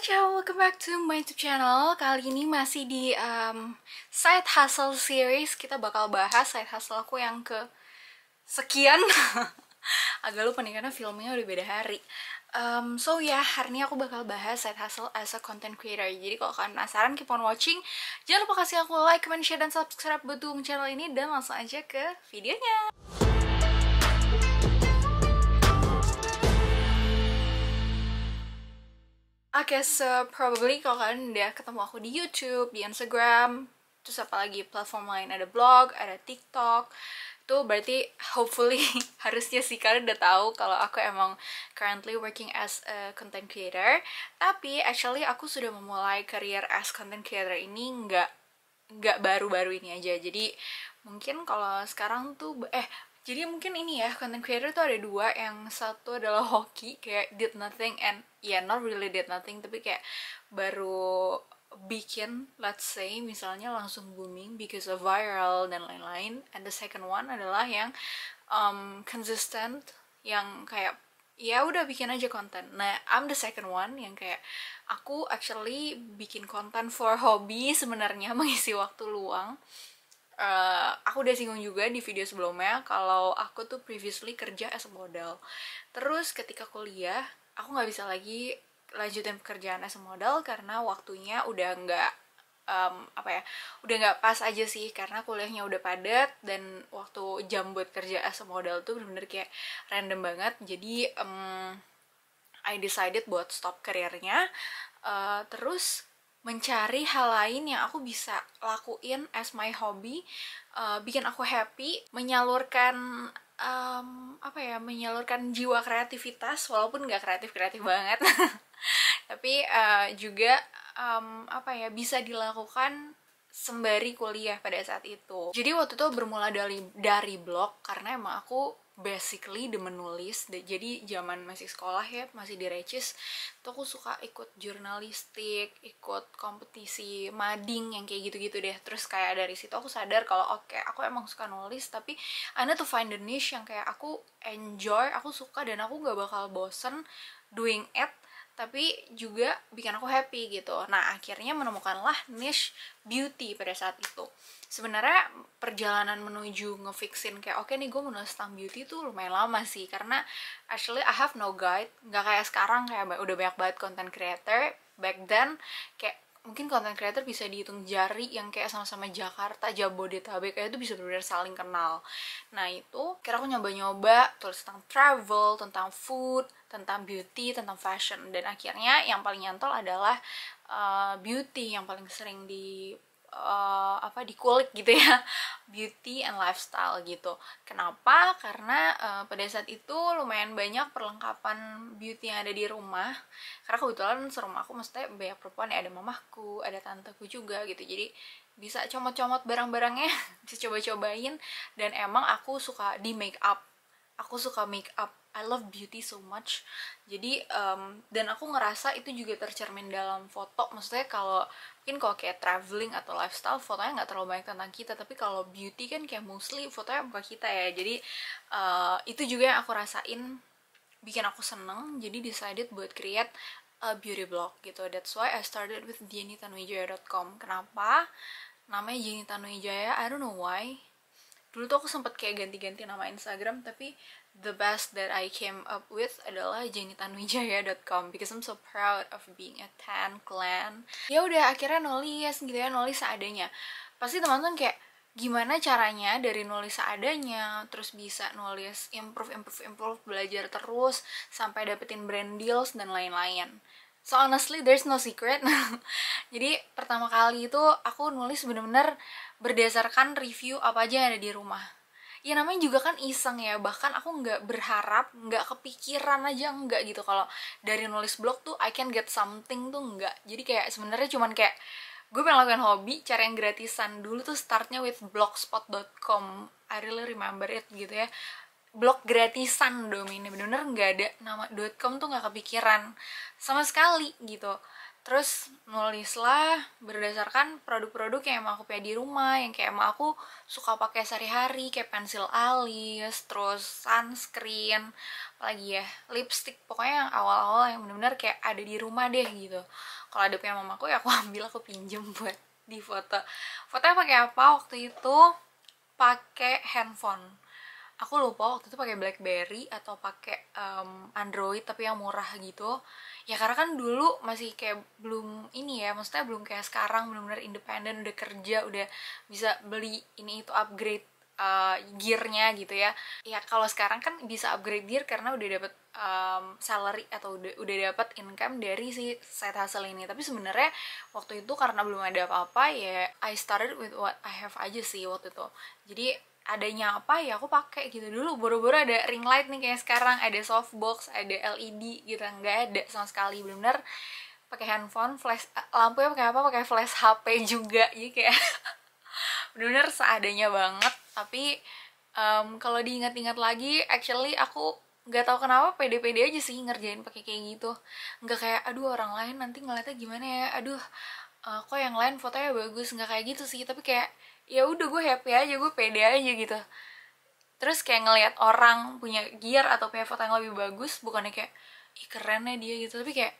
Hai ciao, welcome back to my YouTube channel Kali ini masih di um, side hustle series Kita bakal bahas side hustle aku yang ke sekian Agak lupa nih karena filmnya udah beda hari um, So ya, yeah, hari ini aku bakal bahas side hustle as a content creator Jadi kalau kalian penasaran, keep on watching Jangan lupa kasih aku like, comment, share, dan subscribe buat channel ini Dan langsung aja ke videonya Oke, okay, so probably kalau kalian udah ketemu aku di YouTube, di Instagram, terus apalagi platform lain ada blog, ada TikTok, tuh berarti hopefully harusnya sih kalian udah tahu kalau aku emang currently working as a content creator. Tapi actually aku sudah memulai career as content creator ini nggak nggak baru-baru ini aja. Jadi mungkin kalau sekarang tuh eh jadi mungkin ini ya content creator tuh ada dua yang satu adalah hoki kayak did nothing and ya yeah, not really did nothing tapi kayak baru bikin let's say misalnya langsung booming because of viral dan lain-lain and the second one adalah yang um, consistent yang kayak ya udah bikin aja konten nah I'm the second one yang kayak aku actually bikin konten for hobi sebenarnya mengisi waktu luang uh, aku udah singgung juga di video sebelumnya kalau aku tuh previously kerja as a model terus ketika kuliah aku nggak bisa lagi lanjutin pekerjaan as a model karena waktunya udah nggak um, apa ya udah nggak pas aja sih karena kuliahnya udah padat dan waktu jam buat kerja as a model tuh bener-bener kayak random banget jadi um, I decided buat stop karirnya uh, eh, terus mencari hal lain yang aku bisa lakuin as my hobby uh, bikin aku happy menyalurkan um, apa ya menyalurkan jiwa kreativitas walaupun nggak kreatif kreatif banget tapi uh, juga um, apa ya bisa dilakukan sembari kuliah pada saat itu jadi waktu itu bermula dari dari blog karena emang aku basically demen menulis jadi zaman masih sekolah ya masih di tuh aku suka ikut jurnalistik ikut kompetisi mading yang kayak gitu-gitu deh terus kayak dari situ aku sadar kalau oke okay, aku emang suka nulis tapi I tuh find the niche yang kayak aku enjoy aku suka dan aku gak bakal bosen doing it tapi juga bikin aku happy gitu. Nah, akhirnya menemukanlah niche beauty pada saat itu. Sebenarnya perjalanan menuju ngefixin kayak oke okay nih gue menulis tentang beauty tuh lumayan lama sih karena actually I have no guide, nggak kayak sekarang kayak udah banyak banget content creator back then kayak mungkin konten creator bisa dihitung jari yang kayak sama-sama Jakarta, Jabodetabek kayak itu bisa benar-benar saling kenal. Nah itu kira aku nyoba-nyoba tulis tentang travel, tentang food, tentang beauty, tentang fashion dan akhirnya yang paling nyantol adalah uh, beauty yang paling sering di uh, apa dikulik gitu ya beauty and lifestyle gitu kenapa karena uh, pada saat itu lumayan banyak perlengkapan beauty yang ada di rumah karena kebetulan serumah aku mesti banyak perempuan ya ada mamahku ada tanteku juga gitu jadi bisa comot-comot barang-barangnya bisa coba-cobain dan emang aku suka di make up aku suka make up I love beauty so much jadi um, dan aku ngerasa itu juga tercermin dalam foto maksudnya kalau mungkin kalau kayak traveling atau lifestyle fotonya nggak terlalu banyak tentang kita tapi kalau beauty kan kayak mostly fotonya muka kita ya jadi uh, itu juga yang aku rasain bikin aku seneng jadi decided buat create a beauty blog gitu that's why I started with dianitanwijaya.com kenapa namanya Jenny I don't know why dulu tuh aku sempet kayak ganti-ganti nama Instagram tapi the best that I came up with adalah jenitanwijaya.com because I'm so proud of being a tan clan. Ya udah akhirnya nulis gitu ya, nulis seadanya. Pasti teman-teman kayak gimana caranya dari nulis seadanya, terus bisa nulis improve improve improve belajar terus sampai dapetin brand deals dan lain-lain. So honestly there's no secret. Jadi pertama kali itu aku nulis bener-bener berdasarkan review apa aja yang ada di rumah ya namanya juga kan iseng ya bahkan aku nggak berharap nggak kepikiran aja nggak gitu kalau dari nulis blog tuh I can get something tuh nggak jadi kayak sebenarnya cuman kayak gue pengen lakukan hobi cara yang gratisan dulu tuh startnya with blogspot.com I really remember it gitu ya blog gratisan domainnya bener-bener nggak ada nama .com tuh nggak kepikiran sama sekali gitu terus nulislah berdasarkan produk-produk yang emang aku punya di rumah yang kayak emang aku suka pakai sehari-hari kayak pensil alis terus sunscreen apalagi ya lipstick pokoknya yang awal-awal yang bener-bener kayak ada di rumah deh gitu kalau ada punya mamaku ya aku ambil aku pinjem buat di foto fotonya pakai apa waktu itu pakai handphone aku lupa waktu itu pakai BlackBerry atau pakai um, Android tapi yang murah gitu ya karena kan dulu masih kayak belum ini ya maksudnya belum kayak sekarang belum benar independen udah kerja udah bisa beli ini itu upgrade uh, gearnya gitu ya ya kalau sekarang kan bisa upgrade gear karena udah dapet um, salary atau udah udah dapat income dari si side hustle ini tapi sebenarnya waktu itu karena belum ada apa-apa ya I started with what I have aja sih waktu itu jadi adanya apa ya aku pakai gitu dulu boro-boro ada ring light nih kayak sekarang ada softbox ada LED gitu nggak ada sama sekali benar-benar pakai handphone flash lampunya pakai apa pakai flash HP juga jadi kayak benar-benar seadanya banget tapi um, kalau diingat-ingat lagi actually aku nggak tahu kenapa pede-pede aja sih ngerjain pakai kayak gitu nggak kayak aduh orang lain nanti ngeliatnya gimana ya aduh uh, kok yang lain fotonya bagus nggak kayak gitu sih tapi kayak ya udah gue happy aja gue pede aja gitu terus kayak ngelihat orang punya gear atau pivot yang lebih bagus bukannya kayak ih ya dia gitu tapi kayak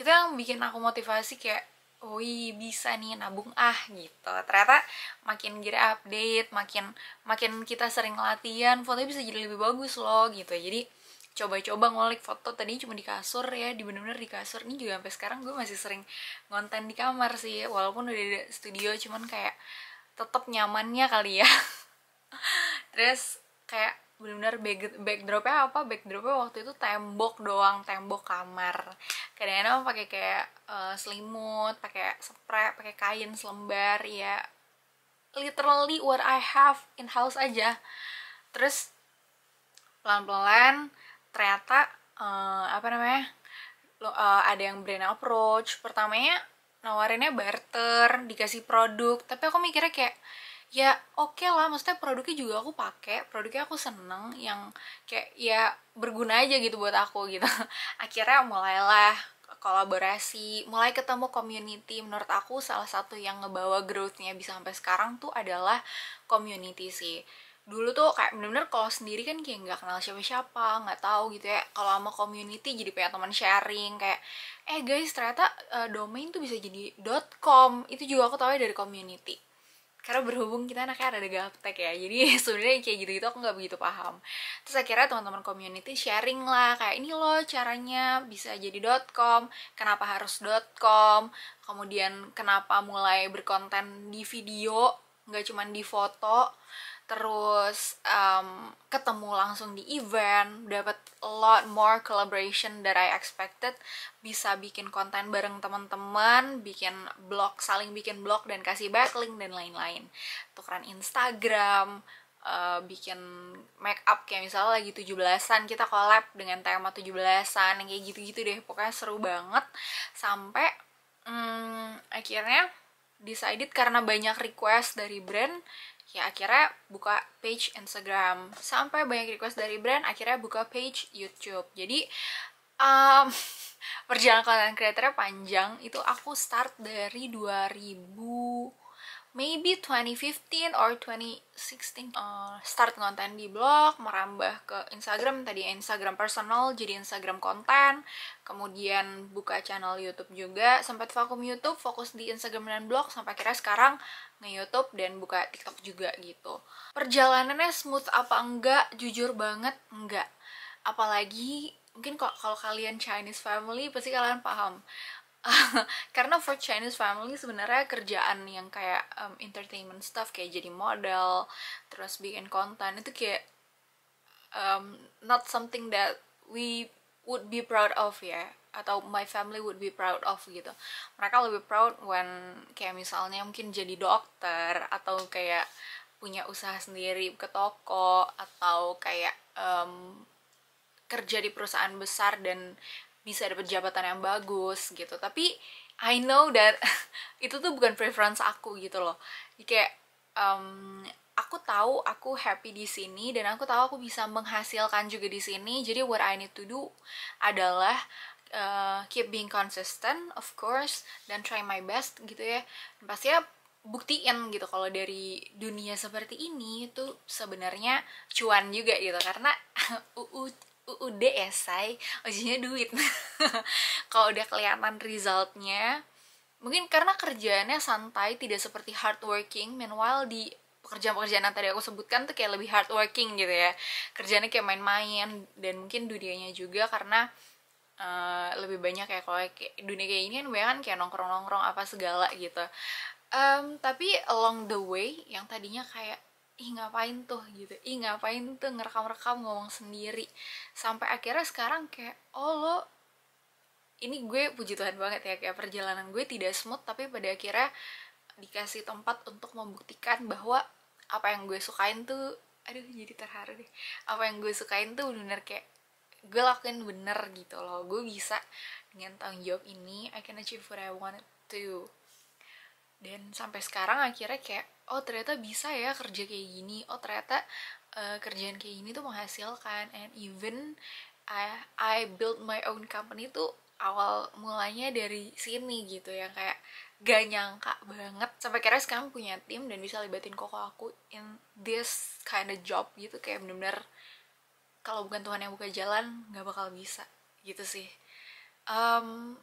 itu yang bikin aku motivasi kayak Woi oh, iya, bisa nih nabung ah gitu ternyata makin gear update makin makin kita sering latihan fotonya bisa jadi lebih bagus loh gitu jadi coba-coba ngolik foto tadi cuma di kasur ya di bener-bener di kasur ini juga sampai sekarang gue masih sering ngonten di kamar sih walaupun udah di studio cuman kayak tetap nyamannya kali ya terus kayak benar-benar back, backdropnya apa backdropnya waktu itu tembok doang tembok kamar kadang-kadang pakai kayak uh, selimut pakai spray pakai kain selembar ya literally what I have in house aja terus pelan-pelan ternyata uh, apa namanya lo, uh, ada yang brand approach pertamanya nawarinnya barter dikasih produk tapi aku mikirnya kayak ya oke okay lah maksudnya produknya juga aku pakai produknya aku seneng yang kayak ya berguna aja gitu buat aku gitu akhirnya mulailah kolaborasi mulai ketemu community menurut aku salah satu yang ngebawa growthnya bisa sampai sekarang tuh adalah community sih dulu tuh kayak bener-bener kalau sendiri kan kayak nggak kenal siapa-siapa nggak tahu gitu ya kalau sama community jadi punya teman sharing kayak eh guys ternyata uh, domain tuh bisa jadi .com itu juga aku tahu dari community karena berhubung kita anaknya ada gaptek ya jadi sebenarnya kayak gitu-gitu aku nggak begitu paham terus akhirnya teman-teman community sharing lah kayak ini loh caranya bisa jadi .com kenapa harus .com kemudian kenapa mulai berkonten di video nggak cuma di foto terus um, ketemu langsung di event, dapat a lot more collaboration that I expected, bisa bikin konten bareng teman-teman, bikin blog, saling bikin blog dan kasih backlink dan lain-lain, tukeran Instagram, uh, bikin make up kayak misalnya lagi 17-an kita collab dengan tema 17-an yang kayak gitu-gitu deh, pokoknya seru banget sampai um, akhirnya decided karena banyak request dari brand ya akhirnya buka page Instagram sampai banyak request dari brand akhirnya buka page YouTube jadi um, perjalanan konten creator panjang itu aku start dari 2000 maybe 2015 or 2016 uh, eh, start konten di blog, merambah ke Instagram tadi Instagram personal jadi Instagram konten, kemudian buka channel YouTube juga, sempat vakum YouTube, fokus di Instagram dan blog sampai kira sekarang nge-YouTube dan buka TikTok juga gitu. Perjalanannya smooth apa enggak? Jujur banget enggak. Apalagi mungkin kalau kalian Chinese family pasti kalian paham karena for Chinese family sebenarnya kerjaan yang kayak um, entertainment stuff kayak jadi model terus bikin konten itu kayak um, not something that we would be proud of ya atau my family would be proud of gitu mereka lebih proud when kayak misalnya mungkin jadi dokter atau kayak punya usaha sendiri ke toko atau kayak um, kerja di perusahaan besar dan bisa dapat jabatan yang bagus gitu tapi I know that itu tuh bukan preference aku gitu loh kayak um, aku tahu aku happy di sini dan aku tahu aku bisa menghasilkan juga di sini jadi what I need to do adalah uh, keep being consistent of course dan try my best gitu ya dan pastinya buktiin gitu kalau dari dunia seperti ini itu sebenarnya cuan juga gitu karena uh, udah esai ujinya duit kalau udah kelihatan resultnya mungkin karena kerjaannya santai tidak seperti hardworking meanwhile di pekerjaan-pekerjaan yang tadi aku sebutkan tuh kayak lebih hardworking gitu ya kerjanya kayak main-main dan mungkin dunianya juga karena uh, lebih banyak kayak kalau kayak, dunia kayak ini kan banyak kan kayak nongkrong-nongkrong apa segala gitu um, tapi along the way yang tadinya kayak ih ngapain tuh gitu ih ngapain tuh ngerekam-rekam ngomong sendiri sampai akhirnya sekarang kayak oh lo ini gue puji Tuhan banget ya kayak perjalanan gue tidak smooth tapi pada akhirnya dikasih tempat untuk membuktikan bahwa apa yang gue sukain tuh aduh jadi terharu deh apa yang gue sukain tuh bener kayak gue lakuin bener gitu loh gue bisa dengan tanggung jawab ini I can achieve what I wanted to dan sampai sekarang akhirnya kayak oh ternyata bisa ya kerja kayak gini oh ternyata uh, kerjaan kayak gini tuh menghasilkan and even I I build my own company tuh awal mulanya dari sini gitu ya kayak gak nyangka banget sampai kira sekarang punya tim dan bisa libatin koko aku in this kind of job gitu kayak bener-bener kalau bukan Tuhan yang buka jalan nggak bakal bisa gitu sih um,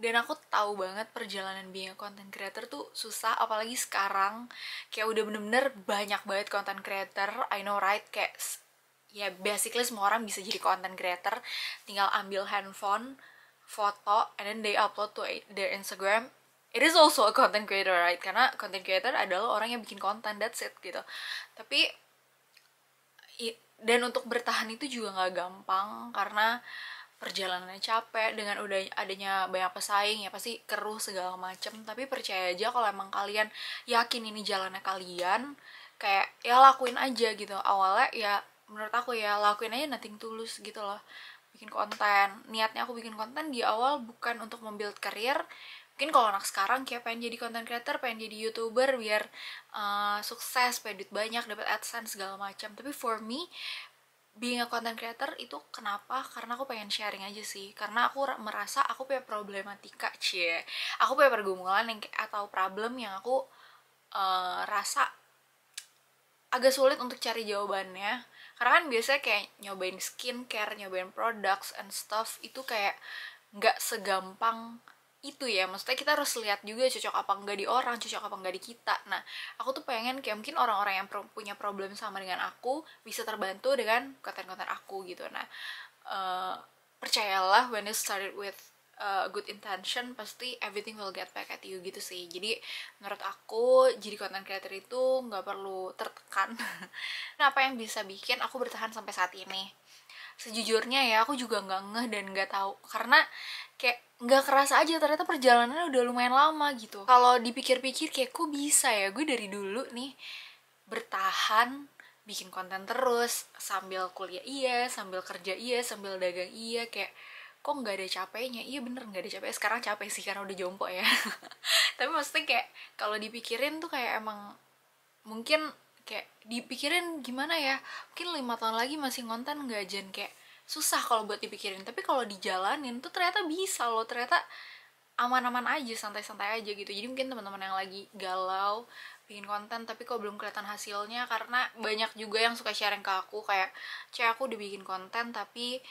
dan aku tahu banget perjalanan being content creator tuh susah apalagi sekarang kayak udah bener-bener banyak banget content creator I know right kayak ya basically semua orang bisa jadi content creator tinggal ambil handphone foto and then they upload to their Instagram it is also a content creator right karena content creator adalah orang yang bikin konten that's it gitu tapi dan untuk bertahan itu juga nggak gampang karena perjalanannya capek dengan udah adanya banyak pesaing ya pasti keruh segala macem tapi percaya aja kalau emang kalian yakin ini jalannya kalian kayak ya lakuin aja gitu awalnya ya menurut aku ya lakuin aja nothing tulus gitu loh bikin konten niatnya aku bikin konten di awal bukan untuk membuild karir mungkin kalau anak sekarang kayak pengen jadi content creator pengen jadi youtuber biar uh, sukses pedut banyak dapat adsense segala macam tapi for me being a content creator itu kenapa? Karena aku pengen sharing aja sih. Karena aku merasa aku punya problematika, cie. Aku punya pergumulan yang atau problem yang aku uh, rasa agak sulit untuk cari jawabannya. Karena kan biasanya kayak nyobain skincare, nyobain products and stuff itu kayak nggak segampang itu ya maksudnya kita harus lihat juga cocok apa enggak di orang cocok apa enggak di kita nah aku tuh pengen kayak mungkin orang-orang yang pro punya problem sama dengan aku bisa terbantu dengan konten-konten aku gitu nah uh, percayalah when you started with uh, good intention pasti everything will get back at you gitu sih jadi menurut aku jadi konten creator itu nggak perlu tertekan nah apa yang bisa bikin aku bertahan sampai saat ini sejujurnya ya aku juga nggak ngeh dan nggak tahu karena kayak nggak kerasa aja ternyata perjalanannya udah lumayan lama gitu kalau dipikir-pikir kayak kok bisa ya gue dari dulu nih bertahan bikin konten terus sambil kuliah iya sambil kerja iya sambil dagang iya kayak kok nggak ada capeknya iya bener nggak ada capek sekarang capek sih karena udah jompo ya tapi maksudnya kayak kalau dipikirin tuh kayak emang mungkin kayak dipikirin gimana ya mungkin lima tahun lagi masih konten nggak jen kayak susah kalau buat dipikirin tapi kalau dijalanin tuh ternyata bisa loh ternyata aman-aman aja santai-santai aja gitu jadi mungkin teman-teman yang lagi galau bikin konten tapi kok belum kelihatan hasilnya karena banyak juga yang suka sharing ke aku kayak cewek aku udah bikin konten tapi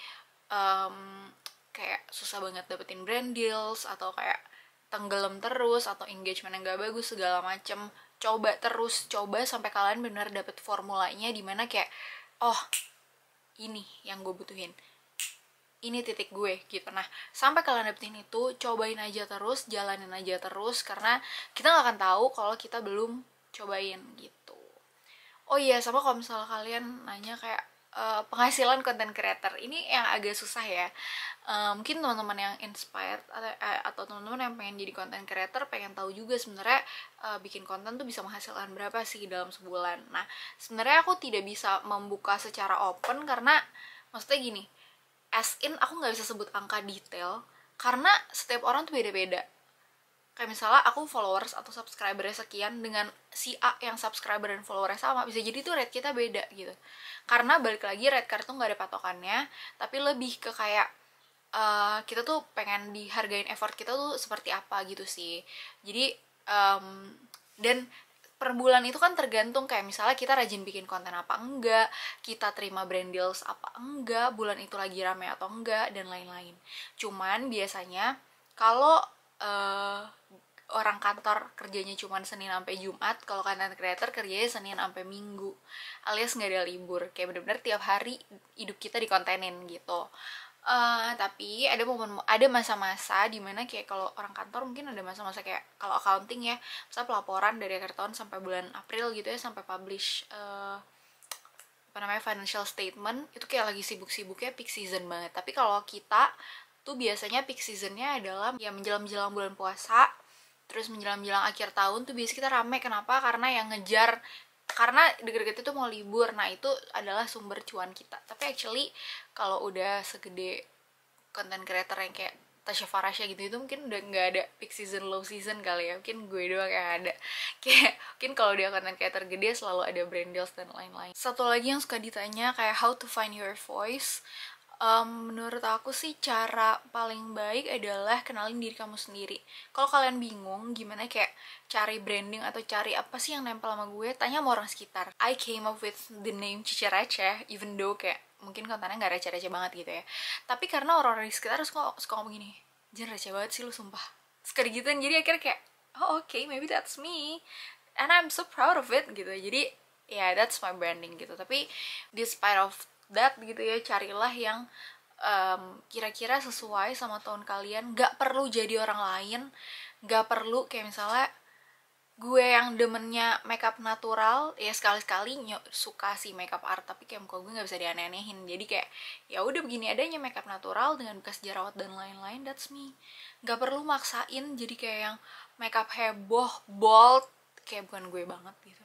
um, kayak susah banget dapetin brand deals atau kayak tenggelam terus atau engagement yang gak bagus segala macem coba terus coba sampai kalian benar dapet formulanya dimana kayak oh ini yang gue butuhin ini titik gue gitu nah sampai kalian dapetin itu cobain aja terus jalanin aja terus karena kita nggak akan tahu kalau kita belum cobain gitu oh iya sama kalau misalnya kalian nanya kayak Eh, penghasilan konten creator ini yang agak susah ya uh, mungkin teman-teman yang inspired atau, uh, atau teman-teman yang pengen jadi konten creator pengen tahu juga sebenarnya uh, bikin konten tuh bisa menghasilkan berapa sih dalam sebulan nah sebenarnya aku tidak bisa membuka secara open karena maksudnya gini as in aku nggak bisa sebut angka detail karena setiap orang tuh beda-beda kayak misalnya aku followers atau subscribernya sekian dengan si A yang subscriber dan followernya sama bisa jadi tuh rate kita beda gitu karena balik lagi rate card tuh nggak ada patokannya tapi lebih ke kayak uh, kita tuh pengen dihargain effort kita tuh seperti apa gitu sih jadi um, dan per bulan itu kan tergantung kayak misalnya kita rajin bikin konten apa enggak, kita terima brand deals apa enggak, bulan itu lagi rame atau enggak, dan lain-lain. Cuman biasanya kalau uh, orang kantor kerjanya cuma Senin sampai Jumat, kalau content creator kerjanya Senin sampai Minggu, alias nggak ada libur. Kayak bener-bener tiap hari hidup kita dikontenin gitu. Uh, tapi ada momen ada masa-masa dimana kayak kalau orang kantor mungkin ada masa-masa kayak kalau accounting ya misal pelaporan dari akhir tahun sampai bulan April gitu ya sampai publish uh, apa namanya financial statement itu kayak lagi sibuk-sibuknya peak season banget tapi kalau kita itu biasanya peak seasonnya adalah ya menjelang jelang bulan puasa terus menjelang jelang akhir tahun tuh biasanya kita rame kenapa karena yang ngejar karena deket-deket itu mau libur nah itu adalah sumber cuan kita tapi actually kalau udah segede konten creator yang kayak Tasha Farasha gitu itu mungkin udah nggak ada peak season low season kali ya mungkin gue doang yang ada kayak mungkin kalau dia konten creator gede selalu ada brand deals dan lain-lain satu lagi yang suka ditanya kayak how to find your voice um, menurut aku sih cara paling baik adalah kenalin diri kamu sendiri. Kalau kalian bingung gimana kayak cari branding atau cari apa sih yang nempel sama gue, tanya sama orang sekitar. I came up with the name Cici Receh, even though kayak mungkin kontennya nggak receh-receh banget gitu ya. Tapi karena orang-orang di sekitar suka, suka ngomong gini, jangan receh banget sih lu sumpah. Sekali gitu, jadi akhirnya kayak, oh oke, okay, maybe that's me. And I'm so proud of it gitu. Jadi, ya yeah, that's my branding gitu. Tapi, despite of that gitu ya carilah yang kira kira-kira sesuai sama tahun kalian Gak perlu jadi orang lain Gak perlu kayak misalnya gue yang demennya makeup natural ya sekali sekali suka sih makeup art tapi kayak muka gue nggak bisa dianehin jadi kayak ya udah begini adanya makeup natural dengan bekas jerawat dan lain-lain that's me nggak perlu maksain jadi kayak yang makeup heboh bold kayak bukan gue banget gitu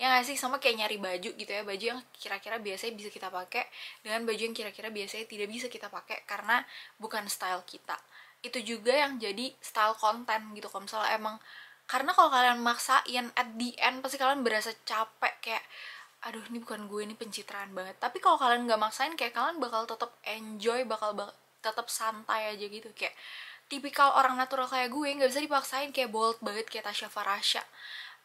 yang nggak sama kayak nyari baju gitu ya baju yang kira-kira biasanya bisa kita pakai dengan baju yang kira-kira biasanya tidak bisa kita pakai karena bukan style kita itu juga yang jadi style konten gitu kalau misalnya emang karena kalau kalian maksain at the end pasti kalian berasa capek kayak aduh ini bukan gue ini pencitraan banget tapi kalau kalian nggak maksain kayak kalian bakal tetap enjoy bakal ba tetap santai aja gitu kayak tipikal orang natural kayak gue nggak bisa dipaksain kayak bold banget kayak Tasha Farasha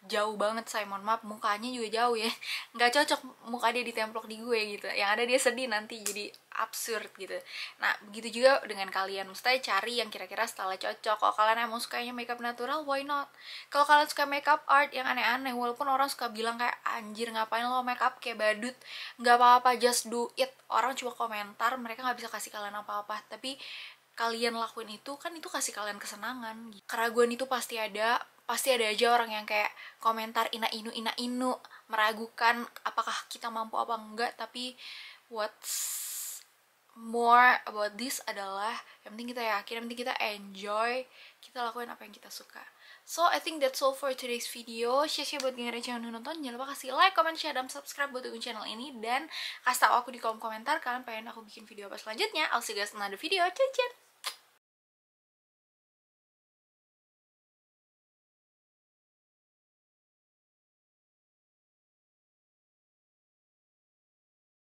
jauh banget Simon mohon maaf mukanya juga jauh ya nggak cocok muka dia ditemplok di gue gitu yang ada dia sedih nanti jadi absurd gitu nah begitu juga dengan kalian mesti cari yang kira-kira style cocok kalau kalian emang sukanya makeup natural why not kalau kalian suka makeup art yang aneh-aneh walaupun orang suka bilang kayak anjir ngapain lo makeup kayak badut nggak apa-apa just do it orang cuma komentar mereka nggak bisa kasih kalian apa-apa tapi kalian lakuin itu kan itu kasih kalian kesenangan keraguan itu pasti ada pasti ada aja orang yang kayak komentar ina inu ina inu meragukan apakah kita mampu apa enggak tapi what's more about this adalah yang penting kita yakin, yang penting kita enjoy, kita lakuin apa yang kita suka. So, I think that's all for today's video. Share-share buat geng yang udah nonton. Jangan lupa kasih like, comment, share, dan subscribe buat dukung channel ini. Dan kasih tau aku di kolom komentar kalian pengen aku bikin video apa selanjutnya. I'll see you guys in another video. Ciao, ciao!